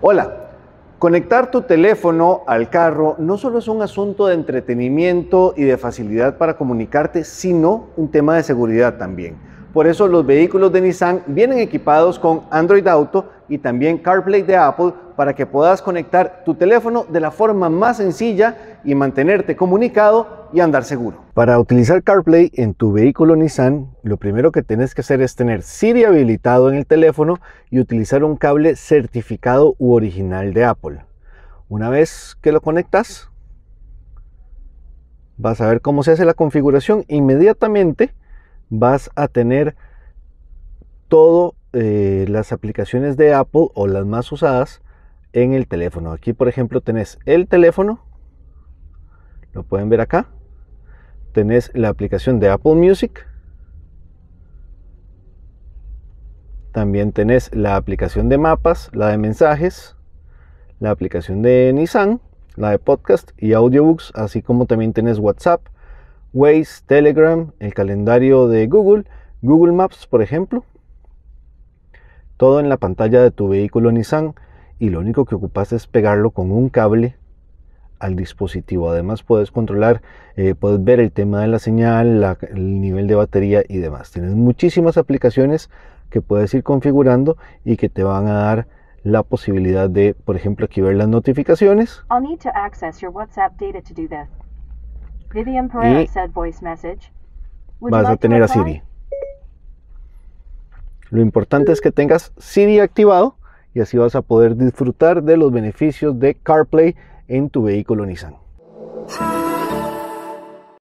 Hola, Conectar tu teléfono al carro no solo es un asunto de entretenimiento y de facilidad para comunicarte, sino un tema de seguridad también. Por eso los vehículos de Nissan vienen equipados con Android Auto y también CarPlay de Apple para que puedas conectar tu teléfono de la forma más sencilla y mantenerte comunicado y andar seguro. Para utilizar CarPlay en tu vehículo Nissan, lo primero que tienes que hacer es tener Siri habilitado en el teléfono y utilizar un cable certificado u original de Apple. Una vez que lo conectas, vas a ver cómo se hace la configuración. Inmediatamente vas a tener todas eh, las aplicaciones de Apple o las más usadas en el teléfono. Aquí, por ejemplo, tenés el teléfono, lo pueden ver acá. Tenés la aplicación de Apple Music. También tenés la aplicación de mapas, la de mensajes, la aplicación de Nissan, la de podcast y audiobooks, así como también tenés WhatsApp, Waze, Telegram, el calendario de Google, Google Maps, por ejemplo. Todo en la pantalla de tu vehículo Nissan y lo único que ocupas es pegarlo con un cable al dispositivo. Además puedes controlar, eh, puedes ver el tema de la señal, el nivel de batería y demás. Tienes muchísimas aplicaciones que puedes ir configurando y que te van a dar la posibilidad de, por ejemplo, aquí ver las notificaciones. vas a tener a Siri. Lo importante es que tengas Siri activado y así vas a poder disfrutar de los beneficios de CarPlay en tu vehículo Nissan.